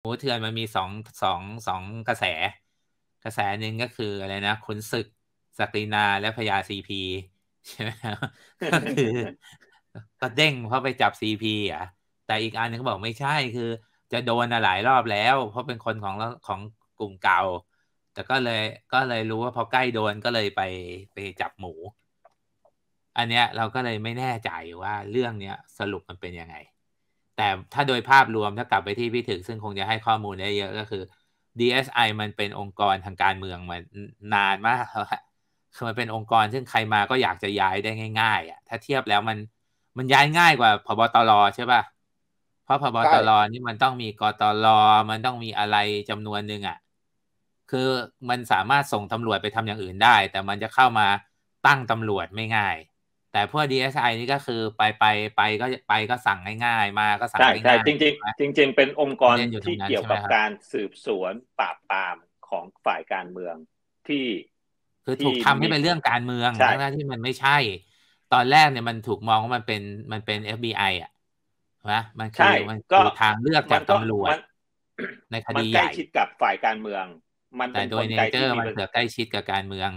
หมูเถื่อนมันมีสองสองสองกระแส กระแสหนึ่งก็คืออะไรนะขุนศึก ศักดินาและพญาซีพีใช่ไหมก็คือก็เด้งเพราะไปจับซีพีอ่ะ แต่อีกอันนึงเขาบอกไม่ใช่คือ จะโดนหลายรอบแล้ว เพราะเป็นคนของของกลุ่มเก่า แต่ก็เลยก็เลยรู้ว่าพอใกล้โดนก็เลยไปไปจับหมู อันเนี้ยเราก็เลยไม่แน่ใจว่าเรื่องเนี้ยสรุปมันเป็นยังไงแต่ถ้าโดยภาพรวม ถ้ากลับไปที่พี่ถึกซึ่งคงจะให้ข้อมูลได้เยอะก็คือ DSI มันเป็นองค์กรทางการเมืองมานานมากแล้วคือมันเป็นองค์กรซึ่งใครมาก็อยากจะย้ายได้ง่าย ๆอ่ะถ้าเทียบแล้วมันมันย้ายง่ายกว่าพบตรใช่ป่ะเพราะพบตรนี่มันต้องมีกตรมันต้องมีอะไรจำนวนหนึ่งอ่ะคือมันสามารถส่งตำรวจไปทำอย่างอื่นได้ แต่มันจะเข้ามาตั้งตำรวจไม่ง่ายแต่พวก DSI นี่ก็คือไปไปไปก็ไปก็สั่งง่ายๆมา ก็สั่งง่ายๆใช่ใช่ จริงๆจริงๆเป็นองค์กรที่เกี่ยวกับการสืบสวนปราบปรามของฝ่ายการเมืองที่ คือถูกทำให้เป็นเรื่องการเมืองทั้งที่มันไม่ใช่ ตอนแรกเนี่ยมันถูกมองว่ามันเป็นมันเป็น FBI อ่ะนะ มันคือมันคือทางเลือกจากตำรวจในคดีใหญ่มันใกล้ชิดกับฝ่ายการเมืองมันแต่โดยเนเจอร์มันเกือใกล้ชิดกับการเมือง